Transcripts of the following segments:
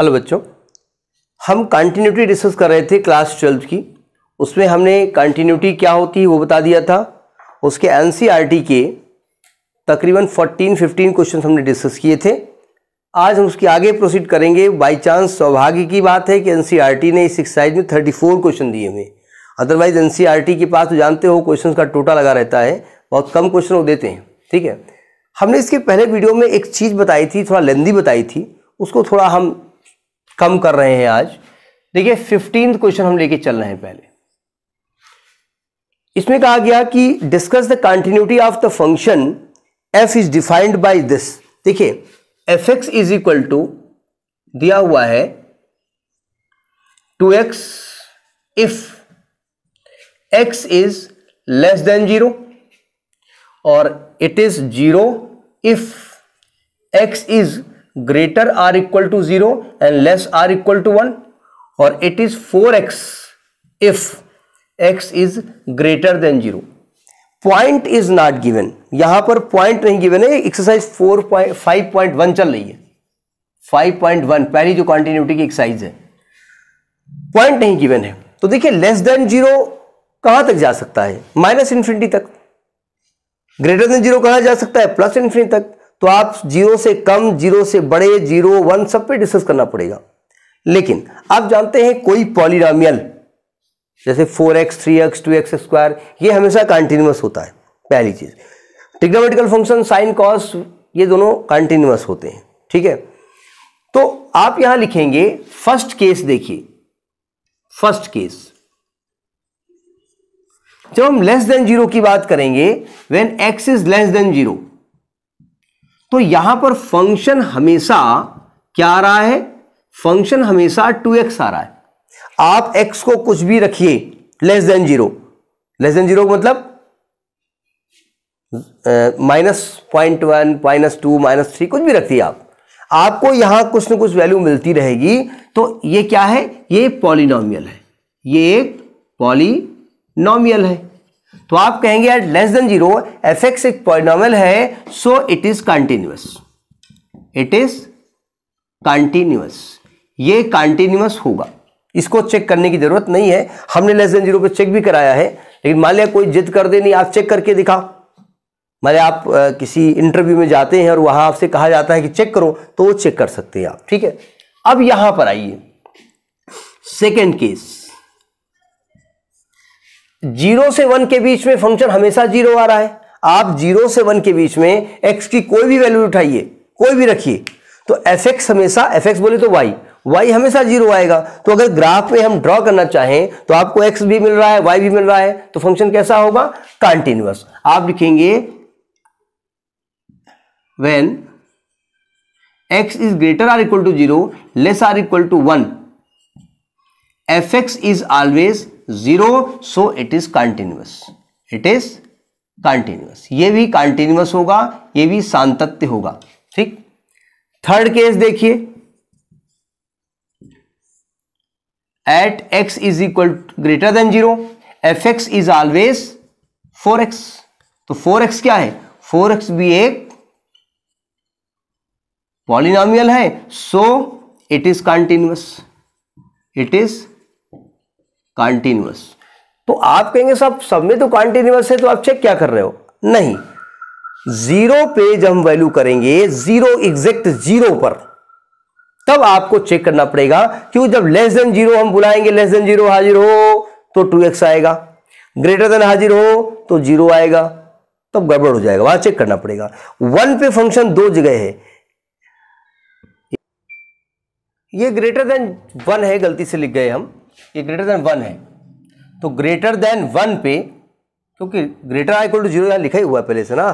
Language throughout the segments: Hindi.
हेलो बच्चों हम कंटिन्यूटी डिस्कस कर रहे थे क्लास ट्वेल्थ की उसमें हमने कंटिन्यूटी क्या होती है वो बता दिया था उसके एनसीईआरटी e के तकरीबन 14 15 क्वेश्चन हमने डिस्कस किए थे आज हम उसके आगे प्रोसीड करेंगे बाई चांस सौभाग्य की बात है कि एनसीईआरटी e ने इस एक्सरसाइज में 34 क्वेश्चन दिए हुए अदरवाइज एन e के पास तो जानते हो क्वेश्चन का टोटा लगा रहता है बहुत कम क्वेश्चन वो देते हैं ठीक है हमने इसके पहले वीडियो में एक चीज़ बताई थी थोड़ा लेंदी बताई थी उसको थोड़ा हम कम कर रहे हैं आज देखिए फिफ्टीन क्वेश्चन हम लेके चल रहे हैं पहले इसमें कहा गया कि discuss the continuity of the function f is defined by this देखिए f x is equal to दिया हुआ है two x if x is less than zero और it is zero if x is greater or equal to zero and less or equal to one और it is four x if x is greater than zero point is not given यहां पर पॉइंट नहीं गिवन है exercise four point five point one चल रही है फाइव पॉइंट वन पहली जो कॉन्टिन्यूटी की एक्सरसाइज है पॉइंट नहीं गिवन है तो देखिए लेस देन जीरो कहां तक जा सकता है माइनस इन्फिनिटी तक ग्रेटर देन जीरो कहां जा सकता है प्लस इन्फिनिटी तक तो आप जीरो से कम जीरो से बड़े जीरो वन सब पे डिस्कस करना पड़ेगा लेकिन आप जानते हैं कोई पॉलीरामियल जैसे four x three x two x square ये हमेशा कंटिन्यूस होता है पहली चीज़ ट्रिग्नोमेटिकल फंक्शन साइन कॉस ये दोनों कंटिन्यूस होते हैं ठीक है तो आप यहां लिखेंगे फर्स्ट केस देखिए फर्स्ट केस जब हम लेस देन जीरो की बात करेंगे when x is less than zero तो यहां पर फंक्शन हमेशा क्या आ रहा है फंक्शन हमेशा टू एक्स आ रहा है आप एक्स को कुछ भी रखिए less than zero less than zero मतलब minus point one minus two minus three कुछ भी रखिए आप आपको यहां कुछ ना कुछ वैल्यू मिलती रहेगी तो ये क्या है ये पॉलिनॉमियल है ये एक पॉलिनॉमियल है तो आप कहेंगे at less than zero f x एक पॉइनॉमल है so it is continuous it is continuous ये कंटिन्यूस होगा इसको चेक करने की जरूरत नहीं है हमने लेस देन जीरो पे चेक भी कराया है लेकिन मान लिया कोई जिद कर दे नहीं आप चेक करके दिखा मान आप आ, किसी इंटरव्यू में जाते हैं और वहां आपसे कहा जाता है कि चेक करो तो वो चेक कर सकते हैं आप ठीक है अब यहां पर आइए सेकेंड केस जीरो से वन के बीच में फंक्शन हमेशा जीरो आ रहा है आप जीरो से वन के बीच में एक्स की कोई भी वैल्यू उठाइए कोई भी रखिए तो एफ एक्स हमेशा एफ एक्स बोले तो वाई वाई हमेशा जीरो आएगा तो अगर ग्राफ में हम ड्रॉ करना चाहें तो आपको एक्स भी मिल रहा है वाई भी मिल रहा है तो फंक्शन कैसा होगा कंटिन्यूस आप लिखेंगे when x is greater or equal to zero less or equal to one f x is always zero so it is continuous it is continuous ये भी कॉन्टिन्यूस होगा ये भी सांतत्य होगा ठीक थर्ड केस देखिए at x is equal greater than zero f x is always four x तो फोर एक्स क्या है फोर एक्स भी एक पॉलिनामियल है so it is continuous it is continuous तो आप कहेंगे साहब सब में तो कॉन्टिन्यूस है तो आप चेक क्या कर रहे हो नहीं जीरो पे जब हम वैल्यू करेंगे जीरो एग्जैक्ट जीरो पर तब आपको चेक करना पड़ेगा क्योंकि जब लेस देन जीरो हम बुलाएंगे लेस देन जीरो हाजिर हो तो टू एक्स आएगा ग्रेटर देन हाजिर हो तो जीरो आएगा तब गड़बड़ हो जाएगा वहां चेक करना पड़ेगा वन पे फंक्शन दो जगह है ये ग्रेटर देन वन है गलती से लिख गए हम ये ग्रेटर देन वन है तो ग्रेटर देन वन पे क्योंकि greater I equal to zero लिखा ही हुआ है पहले से ना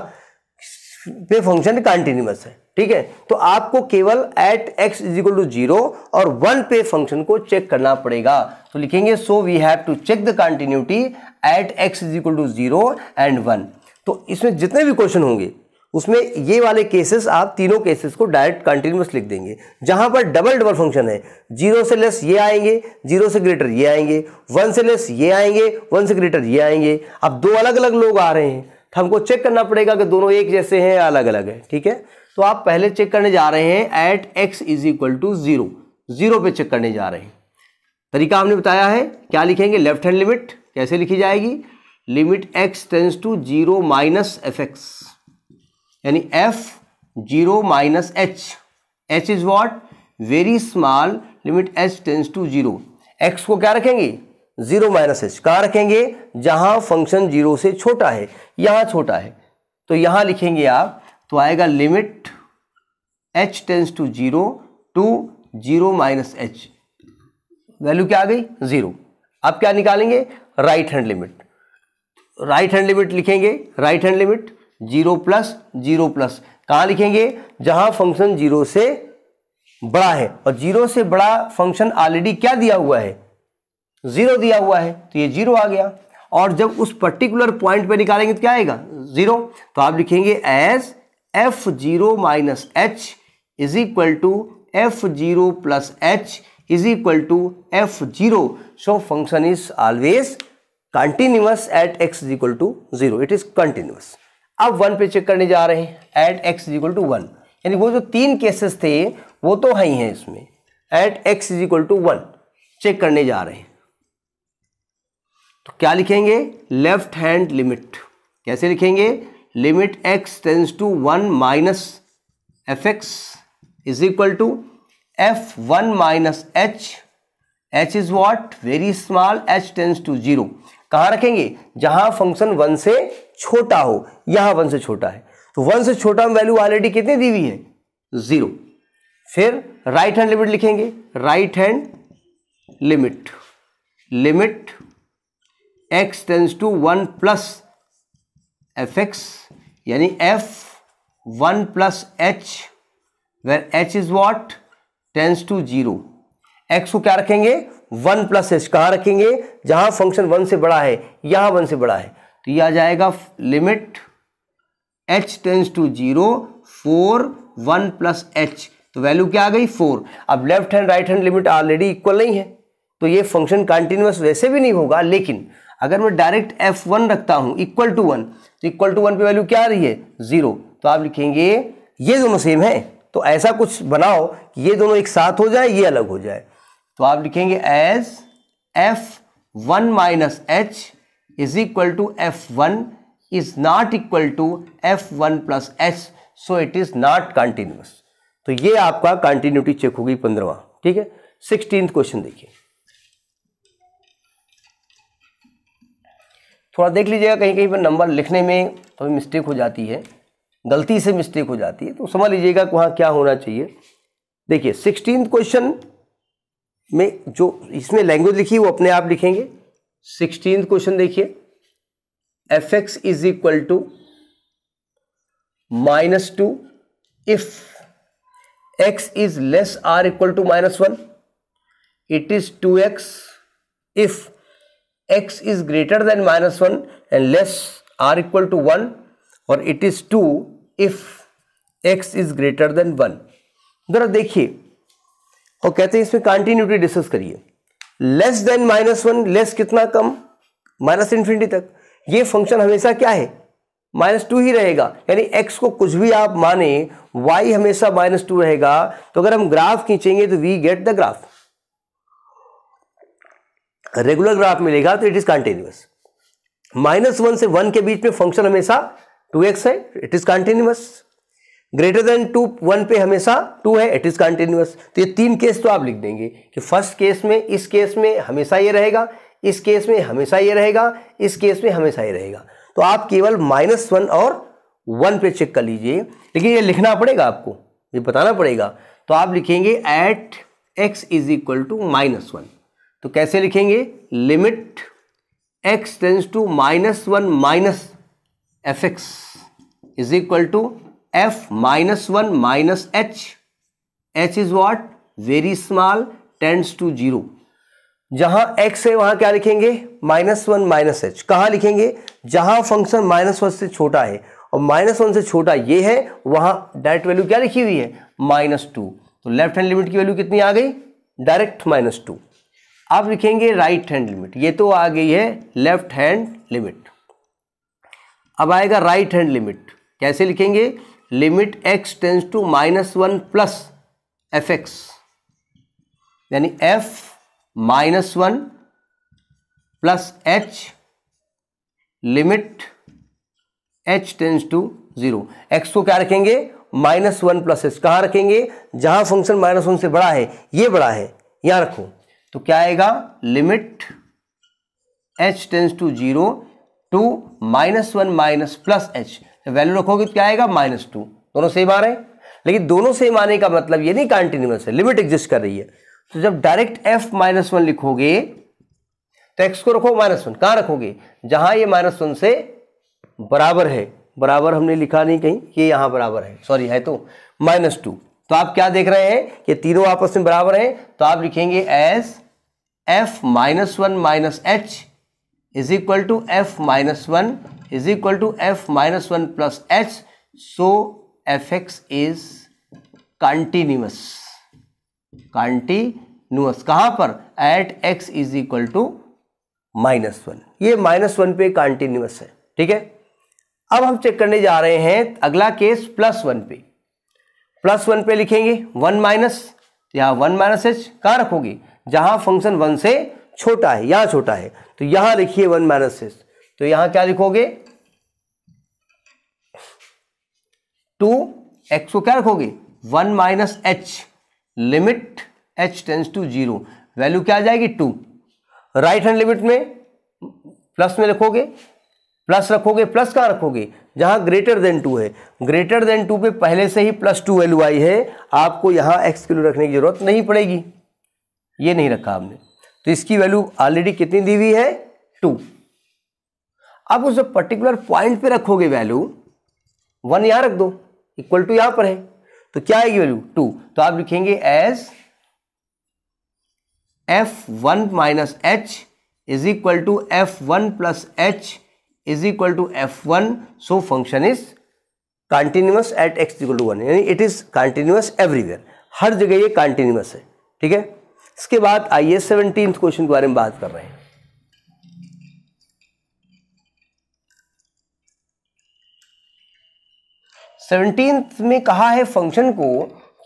पे फंक्शन कंटिन्यूस है ठीक है तो आपको केवल at x is equal to zero और वन पे फंक्शन को चेक करना पड़ेगा तो लिखेंगे so we have to check the continuity at x is equal to zero and one तो इसमें जितने भी क्वेश्चन होंगे उसमें ये वाले केसेस आप तीनों केसेस को डायरेक्ट कंटिन्यूस लिख देंगे जहां पर डबल डबल फंक्शन है जीरो से लेस ये आएंगे जीरो से ग्रेटर ये आएंगे वन से लेस ये आएंगे वन से ग्रेटर ये आएंगे अब दो अलग अलग लोग आ रहे हैं तो हमको चेक करना पड़ेगा कि दोनों एक जैसे हैं या अलग अलग है ठीक है तो आप पहले चेक करने जा रहे हैं at x is equal to zero zero पे चेक करने जा रहे हैं तरीका हमने बताया है क्या लिखेंगे लेफ्ट हैंड लिमिट कैसे लिखी जाएगी limit x tends to zero minus f x यानी f zero minus h h is what very small limit h tends to zero x को क्या रखेंगे जीरो माइनस एच कहाँ रखेंगे जहां फंक्शन जीरो से छोटा है यहां छोटा है तो यहां लिखेंगे आप तो आएगा limit h tends to zero two zero minus h value क्या आ गई जीरो अब क्या निकालेंगे right hand limit right hand limit लिखेंगे right hand limit zero plus zero plus कहाँ लिखेंगे जहां फंक्शन जीरो से बड़ा है और जीरो से बड़ा फंक्शन ऑलरेडी क्या दिया हुआ है जीरो दिया हुआ है तो ये जीरो आ गया और जब उस पर्टिकुलर पॉइंट पे निकालेंगे तो क्या आएगा जीरो तो आप लिखेंगे as f zero minus h is equal to f zero plus h is equal to f zero so function is always continuous at x is equal to zero it is continuous अब वन पे चेक करने जा रहे हैं at x is equal to one यानी वो जो तीन केसेस थे वो तो है ही हैं इसमें at x is equal to one check करने जा रहे हैं तो क्या लिखेंगे लेफ्ट हैंड लिमिट कैसे लिखेंगे limit x tends to one minus f x is equal to f one minus h h is what very small h tends to zero कहाँ रखेंगे जहां फंक्शन वन से छोटा हो यहां वन से छोटा है तो वन से छोटा में वैल्यू ऑलरेडी कितनी दी हुई है जीरो फिर राइट हैंड लिमिट लिखेंगे right hand limit limit x tends to one plus f x यानी f one plus h where h is what tends to zero x को क्या रखेंगे वन प्लस एच कहाँ रखेंगे जहां फंक्शन वन से बड़ा है यहां वन से बड़ा है तो ये आ जाएगा limit h tends to zero four one plus h तो वैल्यू क्या आ गई फोर अब left hand right hand limit already equal नहीं है तो ये फंक्शन कंटिन्यूस वैसे भी नहीं होगा लेकिन अगर मैं डायरेक्ट एफ वन रखता हूं इक्वल टू वन तो इक्वल टू वन पे वैल्यू क्या आ रही है जीरो तो आप लिखेंगे ये दोनों सेम है तो ऐसा कुछ बनाओ कि ये दोनों एक साथ हो जाए ये अलग हो जाए तो आप लिखेंगे as f one minus h is equal to f one is not equal to f one plus h so it is not continuous तो ये आपका कंटिन्यूटी चेक होगी पंद्रवा ठीक है सिक्सटीन क्वेश्चन देखिए थोड़ा देख लीजिएगा कहीं कहीं पर नंबर लिखने में तो मिस्टेक हो जाती है गलती से मिस्टेक हो जाती है तो समझ लीजिएगा वहां क्या होना चाहिए देखिए सिक्सटीन क्वेश्चन में जो इसमें लैंग्वेज लिखी है वो अपने आप लिखेंगे सिक्सटीन क्वेश्चन देखिए f x is equal to minus two if x is less or equal to minus one it is two x if x is greater than minus one and less or equal to one और it is two if x is greater than one जरा देखिए और कहते हैं इसमें कंटिन्यूटी डिस्कस करिए less than minus one less कितना कम माइनस इन्फिनिटी तक ये फंक्शन हमेशा क्या है माइनस टू ही रहेगा यानी एक्स को कुछ भी आप माने वाई हमेशा माइनस टू रहेगा तो अगर हम ग्राफ खींचेंगे तो we get the graph regular graph मिलेगा तो it is continuous minus one से वन के बीच में फंक्शन हमेशा टू एक्स है it is continuous greater than two one पे हमेशा टू है इट इज कंटिन्यूअस तो ये तीन केस तो आप लिख देंगे कि फर्स्ट केस में इस केस में हमेशा ये रहेगा इस केस में हमेशा ये रहेगा इस केस में हमेशा ये रहेगा तो आप केवल माइनस वन और वन पे चेक कर लीजिए लेकिन ये लिखना पड़ेगा आपको ये बताना पड़ेगा तो आप लिखेंगे at x is equal to minus one तो कैसे लिखेंगे limit x tends to minus one minus f x is equal to f minus one minus h h is what very small tends to zero जहां x है वहां क्या लिखेंगे माइनस वन माइनस एच कहां लिखेंगे जहां फंक्शन माइनस वन से छोटा है और माइनस वन से छोटा ये है वहां डायरेक्ट वैल्यू क्या लिखी हुई है माइनस टू तो लेफ्ट हैंड लिमिट की वैल्यू कितनी आ गई डायरेक्ट माइनस टू अब लिखेंगे राइट हैंड लिमिट ये तो आ गई है लेफ्ट हैंड लिमिट अब आएगा राइट हैंड लिमिट कैसे लिखेंगे limit x tends to minus one plus f x यानी f minus one plus h limit h tends to zero x को क्या रखेंगे माइनस वन प्लस एच कहां रखेंगे जहां फंक्शन माइनस वन से बड़ा है ये बड़ा है यहां रखो तो क्या आएगा limit h tends to zero two minus one minus plus h value रखोगे तो क्या आएगा माइनस टू दोनों सेम आ रहे हैं लेकिन दोनों सेम आने का मतलब ये नहीं कॉन्टिन्यूस है लिमिट एग्जिस्ट कर रही है तो जब डायरेक्ट एफ माइनस वन लिखोगे तो एक्स को रखो माइनस वन कहाँ रखोगे जहां ये माइनस वन से बराबर है बराबर हमने लिखा नहीं कहीं ये यहां बराबर है सॉरी है तो माइनस टू तो आप क्या देख रहे हैं कि तीनों आपस में बराबर हैं तो आप लिखेंगे S f minus one minus h is equal to f minus one is equal to f minus one plus h so f x is continuous continuous कहां पर at x is equal to minus one ये माइनस वन पे कंटिन्यूस है ठीक है अब हम चेक करने जा रहे हैं अगला केस प्लस वन पे प्लस वन पे लिखेंगे वन माइनस यहां वन माइनस एच कहां रखोगे जहां फंक्शन वन से छोटा है यहां छोटा है तो यहां लिखिए वन माइनस एच तो यहां क्या लिखोगे टू एक्स को क्या रखोगे one minus h limit h tends to zero value क्या आ जाएगी टू राइट हैंड लिमिट में प्लस में रखोगे प्लस रखोगे प्लस कहाँ रखोगे जहाँ ग्रेटर देन टू है ग्रेटर देन टू पे पहले से ही प्लस टू वैल्यू आई है आपको यहाँ एक्स किलो रखने की ज़रूरत नहीं पड़ेगी ये नहीं रखा आपने तो इसकी वैल्यू ऑलरेडी कितनी दी हुई है टू आप उस पर्टिकुलर पॉइंट पे रखोगे वैल्यू वन यहाँ रख दो इक्वल टू यहां पर है तो क्या आएगी वैल्यू टू तो आप लिखेंगे as f one minus h is equal to f one plus h is equal to f one so function is continuous at x equal to one यानी इट इज कंटिन्यूस एवरीवेयर हर जगह ये कंटिन्यूस है ठीक है इसके बाद आइए सेवनटीन क्वेश्चन के बारे में बात कर रहे हैं सेवनटीन में कहा है फंक्शन को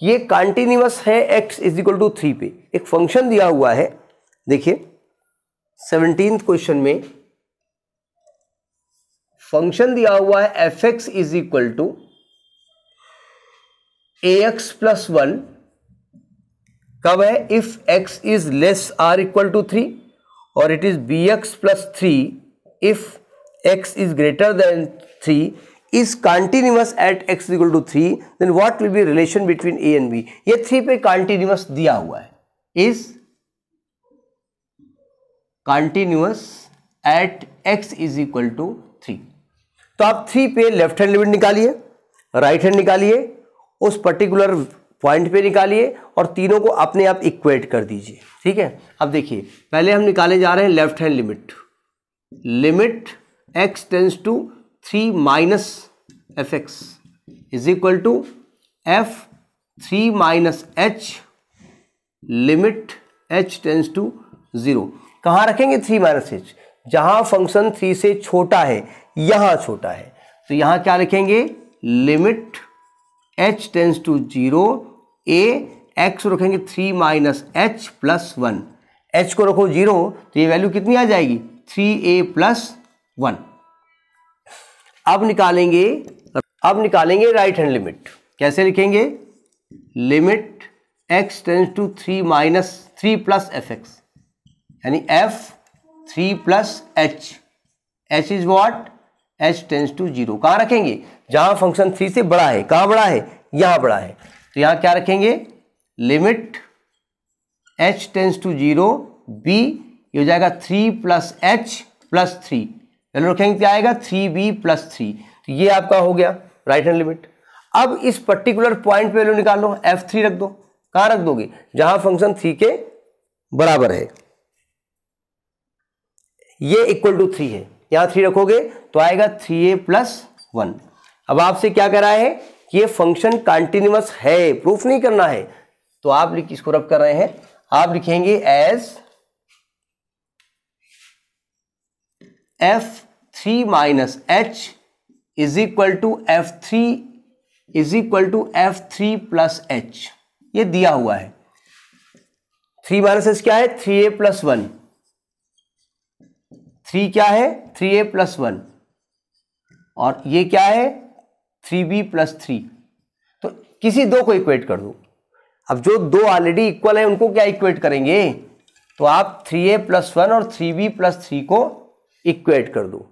ये कॉन्टिन्यूस है x is equal to three पे एक फंक्शन दिया हुआ है देखिए सेवनटीन क्वेश्चन में फंक्शन दिया हुआ है f x is equal to a x plus one कब है if x is less or equal to three और it is b x plus three if x is greater than three is continuous at x equal to three then what will be relation between a and b ये थ्री पे कॉन्टिन्यूस दिया हुआ है is continuous at x is equal to three तो आप थ्री पे लेफ्ट हैंड लिमिट निकालिए राइट हैंड निकालिए उस पर्टिकुलर पॉइंट पे निकालिए और तीनों को अपने आप इक्वेट कर दीजिए ठीक है अब देखिए पहले हम निकाले जा रहे हैं left hand limit limit x tends to three minus f x is equal to f three minus h limit h tends to zero कहाँ रखेंगे थ्री माइनस एच जहाँ फंक्शन थ्री से छोटा है यहाँ छोटा है तो यहाँ क्या लिखेंगे limit h tends to zero a x रखेंगे three minus h plus one h को रखो जीरो तो ये वैल्यू कितनी आ जाएगी थ्री ए प्लस वन अब निकालेंगे अब निकालेंगे राइट हैंड लिमिट कैसे लिखेंगे limit x tends to three minus three plus f x यानी f three plus h h is what h tends to zero कहाँ रखेंगे जहाँ फंक्शन थ्री से बड़ा है कहाँ बड़ा है यहाँ बड़ा है तो यहाँ क्या रखेंगे limit h tends to zero b ये हो जाएगा three plus h plus three यानी रेक्टेंगल क्या आएगा थ्री बी प्लस थ्री तो ये आपका हो गया राइट हैंड लिमिट अब इस पर्टिकुलर पॉइंट पे वैल्यू लो एफ थ्री रख दो कहाँ रख दोगे जहां फंक्शन थ्री के बराबर है ये इक्वल टू थ्री है यहां थ्री रखोगे तो आएगा थ्री ए प्लस वन अब आपसे क्या कह रहा है कि ये फंक्शन कॉन्टिन्यूस है प्रूफ नहीं करना है तो आप लिख इसको रब कर रहे हैं आप लिखेंगे as f three minus h is equal to f three is equal to f three plus h ये दिया हुआ है थ्री माइनस एच क्या है three a plus one three क्या है थ्री ए प्लस वन और ये क्या है थ्री बी प्लस थ्री तो किसी दो को इक्वेट कर दो अब जो दो ऑलरेडी इक्वल है उनको क्या इक्वेट करेंगे तो आप थ्री ए प्लस वन और थ्री बी प्लस थ्री को इक्वेट कर दो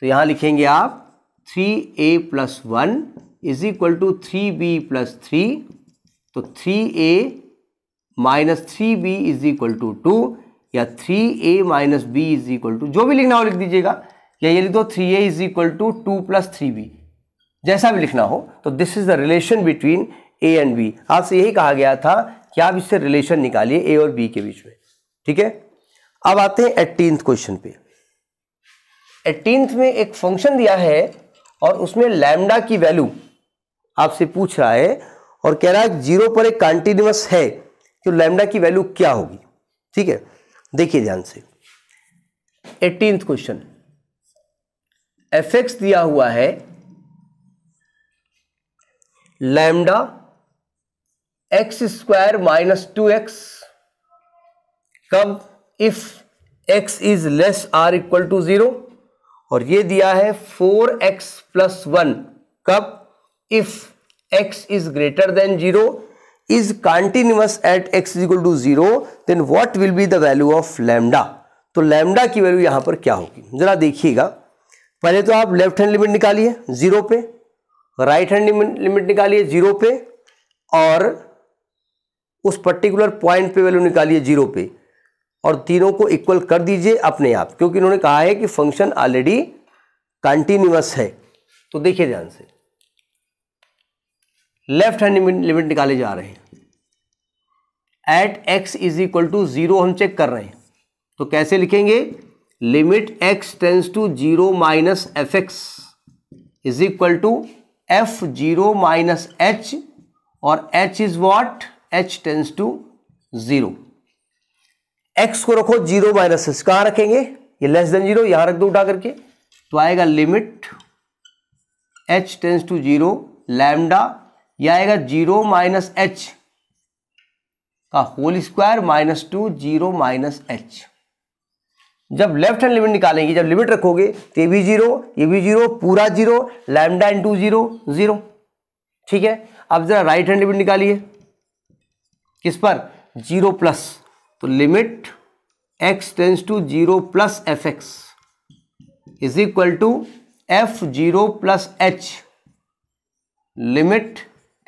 तो यहाँ लिखेंगे आप three a plus one is equal to three b plus three तो three a minus three b is equal to two या three a minus b is equal to जो भी लिखना हो लिख दीजिएगा या ये लिख दो three a is equal to two plus three b जैसा भी लिखना हो तो this is the relation between a and b आपसे यही कहा गया था कि आप इससे रिलेशन निकालिए ए और बी के बीच में ठीक है अब आते हैं एटीन क्वेश्चन पे एटीनथ में एक फंक्शन दिया है और उसमें लैमडा की वैल्यू आपसे पूछ रहा है और कह रहा है जीरो पर एक कॉन्टिन्यूस है तो लैमडा की वैल्यू क्या होगी ठीक है देखिए ध्यान से एटीनथ क्वेश्चन एफ एक्स दिया हुआ है lambda x square minus two x कब if x is less or equal to zero और ये दिया है फोर एक्स प्लस वन कब if x is greater than zero is continuous at x equal to zero then what will be the value of lambda तो लैम्डा की वैल्यू यहां पर क्या होगी जरा देखिएगा पहले तो आप लेफ्ट हैंड लिमिट निकालिए जीरो पे राइट हैंड लिमिट निकालिए जीरो पे और उस पर्टिकुलर पॉइंट पे वैल्यू निकालिए जीरो पे और तीनों को इक्वल कर दीजिए अपने आप क्योंकि इन्होंने कहा है कि फंक्शन ऑलरेडी कंटिन्यूस है तो देखिए ध्यान से लेफ्ट हैंड लिमिट निकाले जा रहे हैं at x is equal to zero हम चेक कर रहे हैं तो कैसे लिखेंगे limit x tends to zero minus f x is equal to f zero minus h और h is what h tends to zero x को रखो जीरो माइनस एक्स कहां रखेंगे ये लेस देन जीरो यहां रख दो उठा करके तो आएगा limit h tends to zero lambda यह आएगा जीरो माइनस एच का whole square minus two zero minus h जब लेफ्ट हैंड लिमिट निकालेंगे जब लिमिट रखोगे तो ये भी जीरो ये भी जीरो पूरा zero lambda into zero zero ठीक है अब जरा राइट हैंड लिमिट निकालिए किस पर जीरो प्लस तो limit x tends to zero plus f x is equal to f zero plus h limit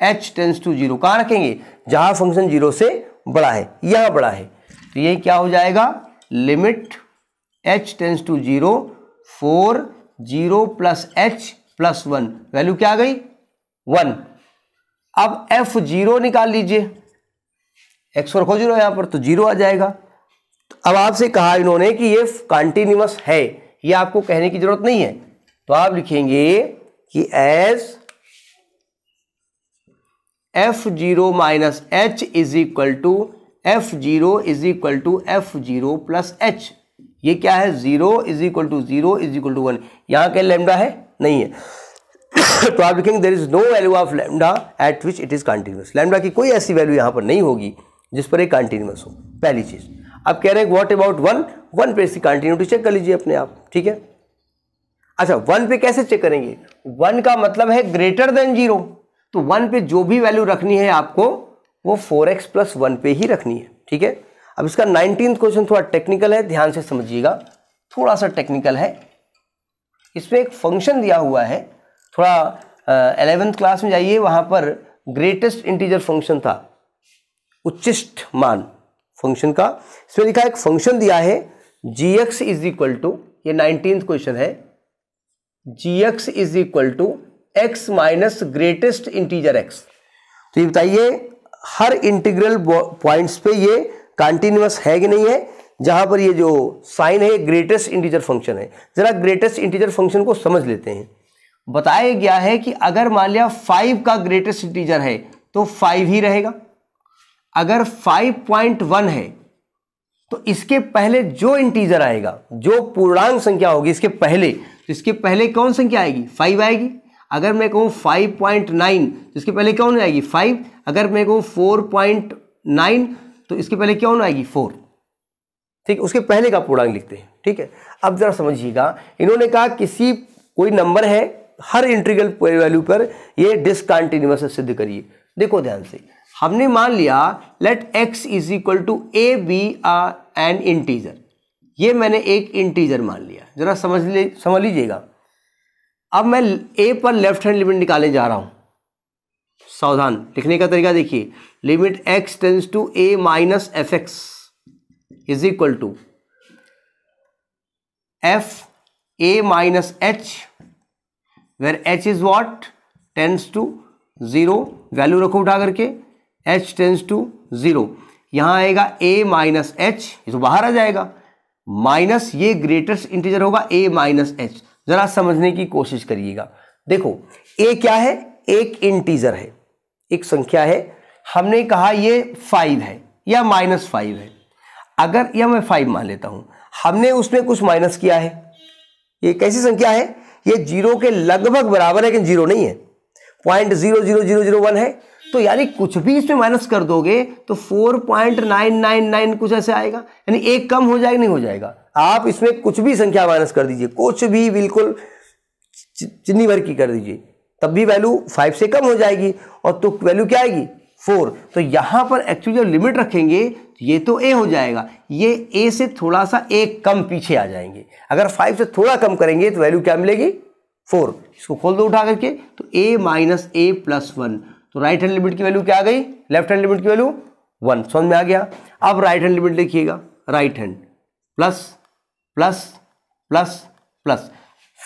h tends to zero कहां रखेंगे जहां फंक्शन जीरो से बड़ा है यहां बड़ा है तो यही क्या हो जाएगा limit h tends to zero four zero plus h plus one value क्या आ गई वन अब एफ जीरो निकाल लीजिए एक्स खोज रहे जीरो यहाँ पर तो जीरो आ जाएगा तो अब आपसे कहा इन्होंने कि ये कॉन्टिन्यूस है ये आपको कहने की जरूरत नहीं है तो आप लिखेंगे कि as f zero minus h is equal to f zero is equal to f zero plus h ये क्या है zero is equal to zero is equal to one यहाँ क्या लेमडा है नहीं है तो आप लिखेंगे there is no value of lambda at which it is continuous lambda की कोई ऐसी वैल्यू यहाँ पर नहीं होगी जिस पर एक कंटिन्यूस हो पहली चीज़ अब कह रहे हैं व्हाट अबाउट वन वन पे इसकी कंटिन्यूटी चेक कर लीजिए अपने आप ठीक है अच्छा वन पे कैसे चेक करेंगे वन का मतलब है ग्रेटर देन जीरो तो वन पे जो भी वैल्यू रखनी है आपको वो फोर एक्स प्लस वन पे ही रखनी है ठीक है अब इसका नाइनटीन क्वेश्चन थोड़ा टेक्निकल है ध्यान से समझिएगा थोड़ा सा टेक्निकल है इसमें एक फंक्शन दिया हुआ है थोड़ा एलेवेंथ क्लास में जाइए वहां पर ग्रेटेस्ट इंटीजर फंक्शन था उच्चिष्ट मान फंक्शन का इसमें लिखा एक फंक्शन दिया है g x is equal to ये नाइनटीन क्वेश्चन है g x is equal to x minus greatest integer x तो ये बताइए हर इंटीग्रल पॉइंट्स पे ये कंटिन्यूस है कि नहीं है जहां पर ये जो साइन है ग्रेटेस्ट इंटीजर फंक्शन है जरा ग्रेटेस्ट इंटीजर फंक्शन को समझ लेते हैं बताया गया है कि अगर मान लिया फाइव का ग्रेटेस्ट इंटीजर है तो फाइव ही रहेगा अगर 5.1 है तो इसके पहले जो इंटीजर आएगा जो पूर्णांक संख्या होगी इसके पहले तो इसके पहले कौन संख्या आएगी फाइव आएगी अगर मैं कहूँ फाइव पॉइंट नाइन तो इसके पहले कौन आएगी फाइव अगर मैं कहूँ फोर पॉइंट नाइन तो इसके पहले कौन आएगी फोर ठीक उसके पहले का पूर्णांक लिखते हैं ठीक है अब ज़रा समझिएगा इन्होंने कहा किसी कोई नंबर है हर इंट्रीगल वैल्यू पर ये डिसकॉन्टिन्यूस सिद्ध करिए देखो ध्यान से हमने मान लिया let x is equal to a be an integer ये मैंने एक इंटीजर मान लिया ज़रा समझ ले समझ लीजिएगा अब मैं ए पर लेफ्ट हैंड लिमिट निकालने जा रहा हूँ सावधान लिखने का तरीका देखिए limit x tends to a minus f x is equal to f a minus h where h is what tends to zero value रखो उठा करके एच टेंस टू ज़ीरो यहां आएगा ए माइनस एच ये तो बाहर आ जाएगा माइनस ये ग्रेटेस्ट इंटीजर होगा ए माइनस एच ज़रा समझने की कोशिश करिएगा देखो ए क्या है एक इंटीजर है एक संख्या है हमने कहा ये फाइव है या माइनस फाइव है अगर यह मैं फाइव मान लेता हूं हमने उसमें कुछ माइनस किया है ये कैसी संख्या है ये जीरो के लगभग बराबर है लेकिन जीरो नहीं है point zero zero zero zero one है तो यार कुछ भी इसमें माइनस कर दोगे तो 4.999 कुछ ऐसे आएगा यानी एक कम हो जाएगा नहीं हो जाएगा आप इसमें कुछ भी संख्या माइनस कर दीजिए कुछ भी बिल्कुल चिन्नी भर की कर दीजिए तब भी वैल्यू फाइव से कम हो जाएगी और तो वैल्यू क्या आएगी फोर तो यहां पर एक्चुअली जब लिमिट रखेंगे ये तो ए हो जाएगा ये ए से थोड़ा सा एक कम पीछे आ जाएंगे अगर फाइव से थोड़ा कम करेंगे तो वैल्यू क्या मिलेगी फोर इसको खोल दो उठा करके तो ए माइनस ए प्लस वन तो राइट हैंड लिमिट की वैल्यू क्या आ गई लेफ्ट हैंड लिमिट की वैल्यू वन समझ में आ गया अब राइट हैंड लिमिट लिखिएगा right hand plus plus plus plus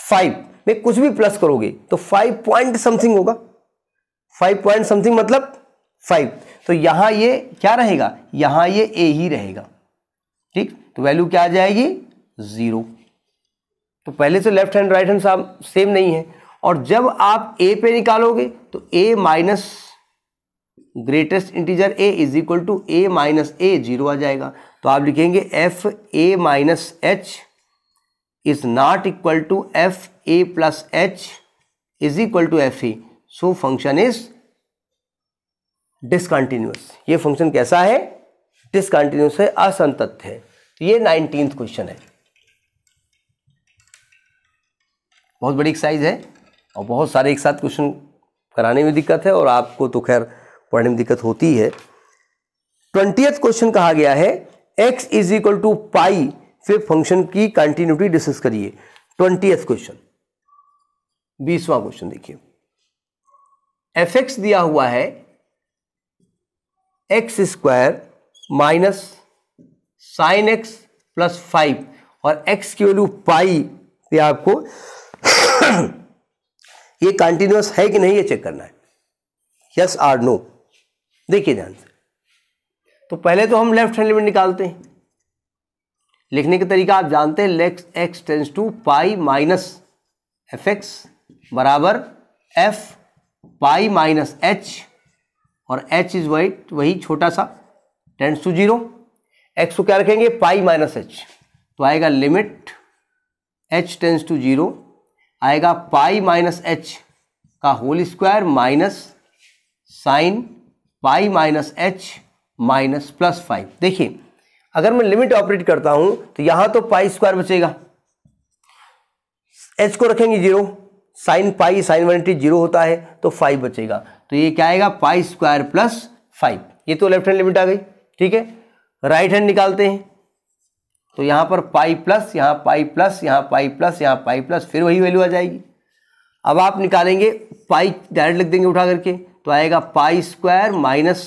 five में कुछ भी प्लस करोगे तो फाइव पॉइंट समथिंग होगा फाइव पॉइंट समथिंग मतलब फाइव तो यहां ये क्या रहेगा यहां ये ए ही रहेगा ठीक तो वैल्यू क्या आ जाएगी ज़ीरो तो पहले से लेफ्ट हैंड राइट हैंड साहब सेम नहीं है और जब आप ए पे निकालोगे तो ए minus greatest integer a is equal to a minus a zero आ जाएगा तो आप लिखेंगे f a minus h is not equal to f a plus h is equal to f e so function is discontinuous ये फंक्शन कैसा है डिसकंटिन्यूस है असंतत है तो ये नाइनटीन क्वेश्चन है बहुत बड़ी एक्साइज है और बहुत सारे एक साथ क्वेश्चन कराने में दिक्कत है और आपको तो खैर पढ़ने में दिक्कत होती है ट्वेंटियथ क्वेश्चन कहा गया है x is equal to pi फिर फंक्शन की कंटिन्यूटी डिस्कस करिए ट्वेंटियथ क्वेश्चन बीसवा क्वेश्चन देखिए एफ एक्स दिया हुआ है x square minus sine x plus five और एक्स की वैल्यू पाई पे आपको ये कंटिन्यूस है कि नहीं ये चेक करना है यस आर नो देखिए ध्यान से तो पहले तो हम लेफ्ट हैंड लिमिट निकालते हैं लिखने का तरीका आप जानते हैं लेक्स x tends to pi minus f x बराबर एफ पाई माइनस एच और एच इज वही वही छोटा सा टेंस टू जीरो एक्स को क्या रखेंगे पाई माइनस एच तो आएगा limit h tends to zero आएगा पाई माइनस एच का whole square minus sine pi minus h minus plus five देखिए अगर मैं लिमिट ऑपरेट करता हूं तो यहां तो पाई स्क्वायर बचेगा एच को रखेंगे zero sine pi sine one eighty zero होता है तो फाइव बचेगा तो ये क्या आएगा पाई स्क्वायर प्लस फाइव ये तो लेफ्ट हैंड लिमिट आ गई ठीक है राइट हैंड निकालते हैं तो यहाँ पर पाई प्लस यहाँ पाई प्लस यहाँ पाई प्लस यहाँ पाई प्लस फिर वही वैल्यू आ जाएगी अब आप निकालेंगे पाई डायरेक्ट लिख देंगे उठा करके तो आएगा pi square minus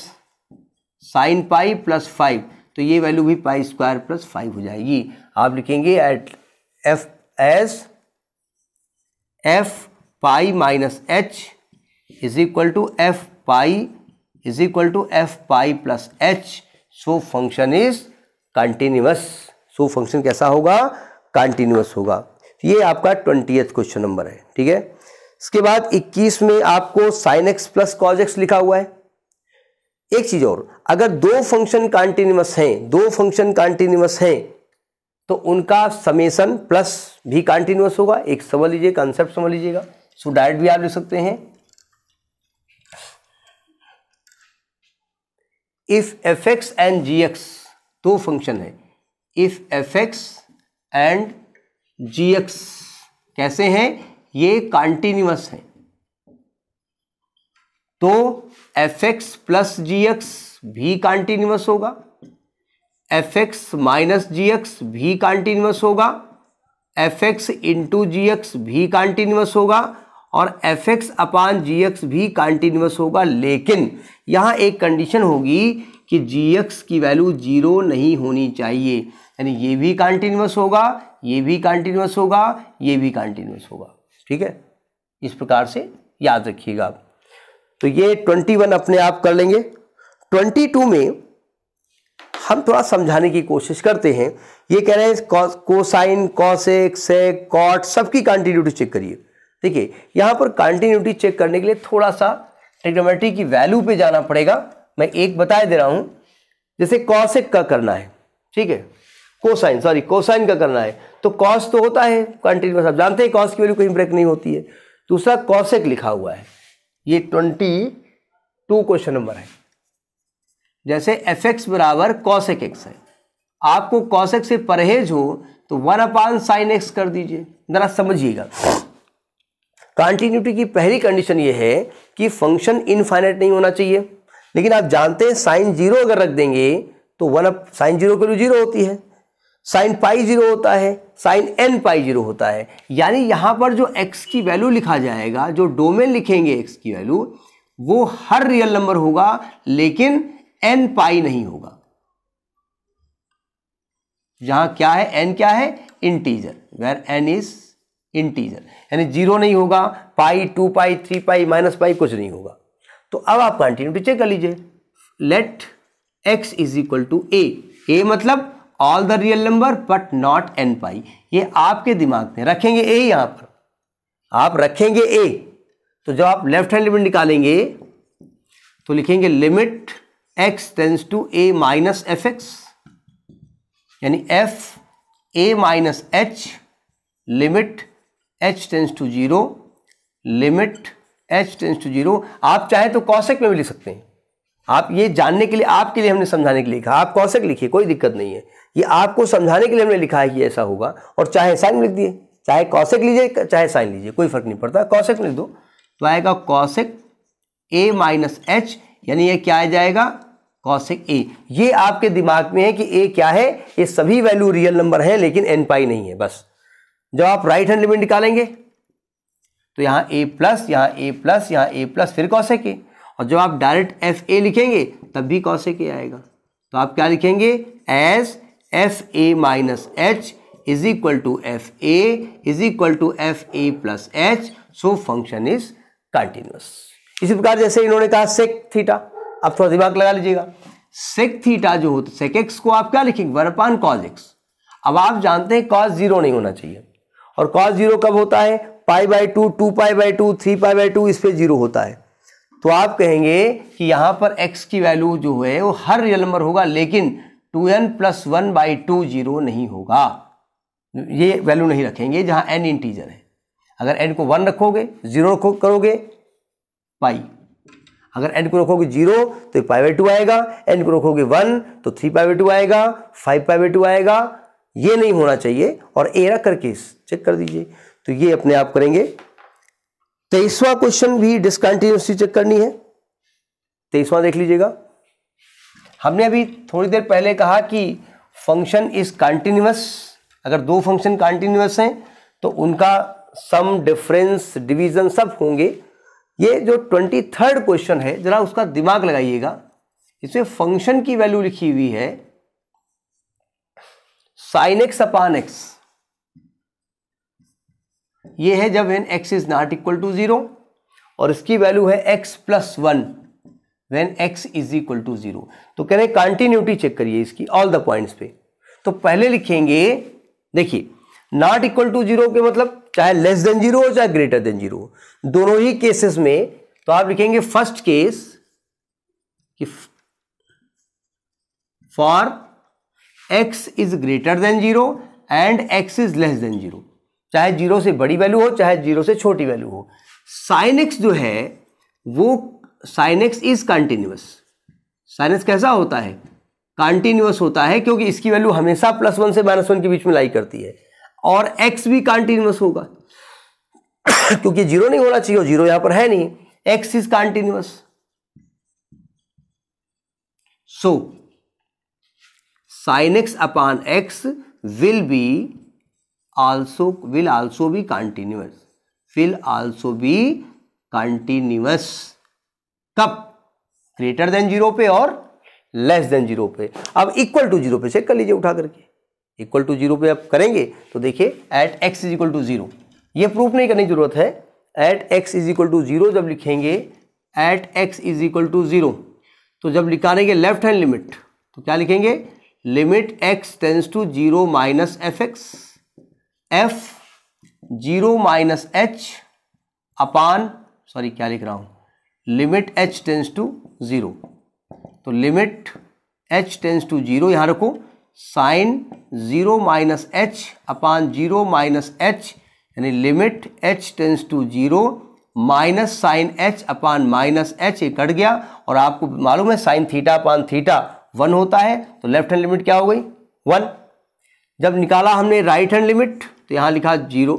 sine pi plus five तो ये वैल्यू भी पाई स्क्वायर प्लस फाइव हो जाएगी आप लिखेंगे at f s f pi minus h is equal to f pi is equal to f pi plus h so function is continuous so function कैसा होगा कंटिन्यूस होगा तो ये आपका ट्वेंटी क्वेश्चन नंबर है ठीक है इसके बाद 21 में आपको sine x plus cos x लिखा हुआ है एक चीज और अगर दो फंक्शन कॉन्टिन्यूस हैं दो फंक्शन कॉन्टिन्यूस हैं तो उनका समेसन प्लस भी कॉन्टिन्यूस होगा एक समझ लीजिए कॉन्सेप्ट समझ लीजिएगा सो डायरेक्ट भी आप लिख सकते हैं if f x and g x दो फंक्शन है इस f x and g x कैसे हैं ये कॉन्टिन्यूस हैं तो f x plus g x भी कॉन्टिन्यूस होगा f x minus g x भी कॉन्टिन्यूस होगा f x into g x भी कॉन्टिन्यूस होगा और f x upon g x भी कॉन्टिन्यूस होगा लेकिन यहाँ एक कंडीशन होगी कि जी एक्स की वैल्यू जीरो नहीं होनी चाहिए यानी ये भी कॉन्टिन्यूस होगा ये भी कॉन्टिन्यूस होगा ये भी कॉन्टिन्यूस होगा ठीक है इस प्रकार से याद रखिएगा आप तो ये ट्वेंटी वन अपने आप कर लेंगे ट्वेंटी टू में हम थोड़ा समझाने की कोशिश करते हैं ये कह रहे हैं कोसाइन कॉसेक सेक कॉट सबकी कॉन्टिन्यूटी चेक करिए ठीक है यहाँ पर कॉन्टिन्यूटी चेक करने के लिए थोड़ा सा ट्रिग्नोमेट्री की वैल्यू पे जाना पड़ेगा मैं एक बताए दे रहा हूँ जैसे कॉसेक का करना है ठीक है कोसाइन सॉरी कोसाइन का करना है तो कॉस तो होता है कंटिन्यूस आप जानते हैं कॉस की वैल्यू कोई ब्रेक नहीं होती है दूसरा कॉसेक लिखा हुआ है ये ट्वेंटी टू क्वेश्चन नंबर है जैसे एफ एक्स बराबर कॉसेक एक्स है आपको कॉसेक से परहेज हो तो वन अपान साइन एक्स कर दीजिए ज़रा समझिएगा कंटिन्यूटी की पहली कंडीशन ये है कि फंक्शन इनफाइनाइट नहीं होना चाहिए लेकिन आप जानते हैं साइन जीरो अगर रख देंगे तो वन अप साइन जीरो के लिए जीरो होती है साइन पाई जीरो होता है साइन एन पाई जीरो होता है यानी यहाँ पर जो एक्स की वैल्यू लिखा जाएगा जो डोमेन लिखेंगे एक्स की वैल्यू वो हर रियल नंबर होगा लेकिन एन पाई नहीं होगा यहां क्या है एन क्या है integer where n is integer यानी जीरो नहीं होगा pi two pi three pi minus pi कुछ नहीं होगा तो अब आप कंटिन्यूटी चेक कर लीजिए let x is equal to a a मतलब all the real number but not n pi ये आपके दिमाग में रखेंगे ए यहां पर आप रखेंगे ए तो जब आप लेफ्ट हैंड लिमिट निकालेंगे तो लिखेंगे limit x tends to a minus f x यानी f a minus h limit h tends to zero limit h tends to zero आप चाहे तो कौशिक में भी लिख सकते हैं आप ये जानने के लिए आपके लिए हमने समझाने के लिए कहा आप कौशिक लिखिए कोई दिक्कत नहीं है ये आपको समझाने के लिए हमने लिखा है कि ऐसा होगा और चाहे साइन लिख दिए चाहे कौशिक लीजिए चाहे साइन लीजिए कोई फर्क नहीं पड़ता कौशिक लिख दो तो आएगा कौशिक ए माइनस एच यानी ये क्या आ जाएगा कौशिक ए ये आपके दिमाग में है कि ए क्या है ये सभी वैल्यू रियल नंबर है लेकिन एन पाई नहीं है बस जब आप राइट हैंड लिमिट निकालेंगे तो यहाँ ए प्लस यहाँ ए प्लस यहाँ ए प्लस फिर कौशिक ए और जब आप डायरेक्ट एफ ए लिखेंगे तब भी कौशिक ए आएगा तो आप क्या लिखेंगे S f a minus h is equal to f a is equal to f a plus h so function is continuous इसी प्रकार जैसे इन्होंने कहा सेक थीटा आप थोड़ा दिमाग लगा लीजिएगा सेक थीटा जो होता है सेक एक्स को आप क्या लिखेंगे वन अपान कॉज एक्स अब आप जानते हैं कॉज जीरो नहीं होना चाहिए और कॉज जीरो कब होता है pi by two two pi by two three pi by two इस पर जीरो होता है तो आप कहेंगे कि यहां पर x की वैल्यू जो है वो हर रियल नंबर होगा लेकिन two n plus one by two zero नहीं होगा ये वैल्यू नहीं रखेंगे जहां एन इंटीजर है अगर एन को वन रखोगे जीरो करोगे पाई अगर एन को रखोगे जीरो तो पाई बाई टू आएगा एन को रखोगे वन तो थ्री पाई बाई टू आएगा फाइव पाई बाई टू आएगा ये नहीं होना चाहिए और ए रख करके चेक कर दीजिए तो ये अपने आप करेंगे तेईसवा क्वेश्चन भी डिसकंटिन्यूसली चेक करनी है तेईसवा देख लीजिएगा हमने अभी थोड़ी देर पहले कहा कि फंक्शन इज कंटिन्यूस अगर दो फंक्शन कंटिन्यूस हैं तो उनका सम डिफरेंस डिवीजन सब होंगे ये जो ट्वेंटी थर्ड क्वेश्चन है जरा उसका दिमाग लगाइएगा इसमें फंक्शन की वैल्यू लिखी हुई है साइन एक्स अपान एक्स ये है जब n x is not equal to zero और इसकी वैल्यू है x plus one when x is equal to zero तो कह रहे हैं कंटिन्यूटी चेक करिए इसकी ऑल द पॉइंट्स पे तो पहले लिखेंगे देखिए नॉट इक्वल टू जीरो के मतलब चाहे लेस देन जीरो हो चाहे ग्रेटर देन जीरो हो दोनों ही केसेस में तो आप लिखेंगे फर्स्ट केस कि for x is greater than zero and x is less than zero चाहे जीरो से बड़ी वैल्यू हो चाहे जीरो से छोटी वैल्यू हो साइन एक्स जो है वो sine x is continuous sine x कैसा होता है कंटिन्यूस होता है क्योंकि इसकी वैल्यू हमेशा प्लस वन से माइनस वन के बीच में लाई करती है और एक्स भी कंटिन्यूस होगा क्योंकि जीरो नहीं होना चाहिए जीरो यहां पर है नहीं x is continuous so sine x upon x will be also will also be continuous will also be continuous कब ग्रेटर देन जीरो पे और लेस देन जीरो पे अब इक्वल टू जीरो पे चेक कर लीजिए उठा करके इक्वल टू जीरो पे आप करेंगे तो देखिए at x is equal to zero ये प्रूफ नहीं करने की जरूरत है at x is equal to zero जब लिखेंगे at x is equal to zero तो जब निकालेंगे लेफ्ट हैंड लिमिट तो क्या लिखेंगे limit x tends to zero minus f x f zero minus h upon sorry क्या लिख रहा हूँ limit h tends to zero तो limit h tends to zero यहाँ रखो sine zero minus h upon zero minus h यानी limit h tends to zero minus sine h upon minus h ये कट गया और आपको मालूम है sine theta upon theta one होता है तो लेफ्ट हैंड लिमिट क्या हो गई वन जब निकाला हमने राइट हैंड लिमिट तो यहाँ लिखा जीरो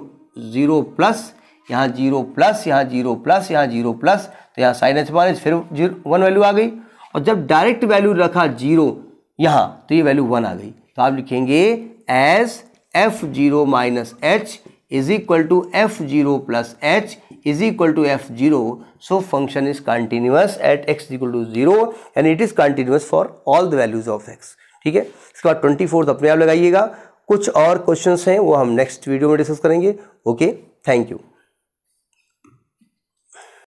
जीरो प्लस यहाँ जीरो प्लस यहाँ जीरो प्लस यहाँ जीरो प्लस तो यहाँ साइन एच माइनस फिर जीरो वन वैल्यू आ गई और जब डायरेक्ट वैल्यू रखा जीरो यहाँ तो ये वैल्यू वन आ गई तो आप लिखेंगे S f zero minus h is equal to f zero plus h is equal to f zero so function is continuous at x equal to zero and it is continuous for all the values of x ठीक है इसके बाद ट्वेंटी फोर्थ अपने आप लगाइएगा कुछ और क्वेश्चंस हैं वो हम नेक्स्ट वीडियो में डिस्कस करेंगे ओके थैंक यू